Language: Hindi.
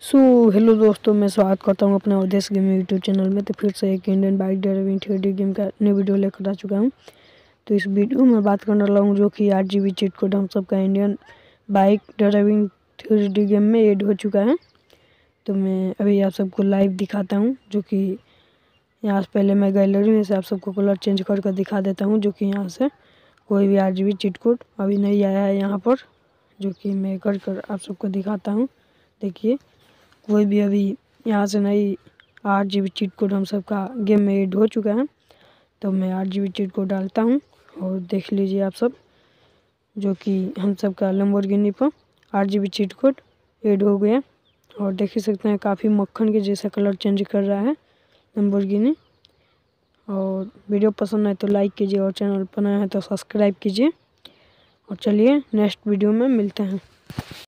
सो so, हेलो दोस्तों मैं स्वागत करता हूँ अपने अवधेश गेम यूट्यूब चैनल में तो फिर से एक Indian bike driving three game का नई वीडियो लेकर आ चुका हूँ तो इस वीडियो में बात करने लगा हूँ जो कि आठ जी बी चिट कोड हम सबका Indian bike driving three game में एड हो चुका है तो मैं अभी आप सबको लाइव दिखाता हूँ जो कि यहाँ से पहले मैं गैलरी में से आप सबको कलर चेंज कर दिखा देता हूँ जो कि यहाँ से कोई भी आठ जी बी कोड अभी नहीं आया है यहाँ पर जो कि मैं कर कर आप सबको दिखाता हूँ देखिए कोई भी अभी यहाँ से नहीं आठ जी बी चीट कोड हम सबका गेम में एड हो चुका है तो मैं आठ जी बी चीट कोड डालता हूँ और देख लीजिए आप सब जो कि हम सब का गिनी पर आठ G B cheat code add हो गया और देख ही सकते हैं काफ़ी मक्खन के जैसा कलर चेंज कर रहा है लम्बोर्गिनी और वीडियो पसंद आए तो लाइक कीजिए और चैनल पर नया है तो सब्सक्राइब कीजिए और चलिए नेक्स्ट वीडियो में मिलते हैं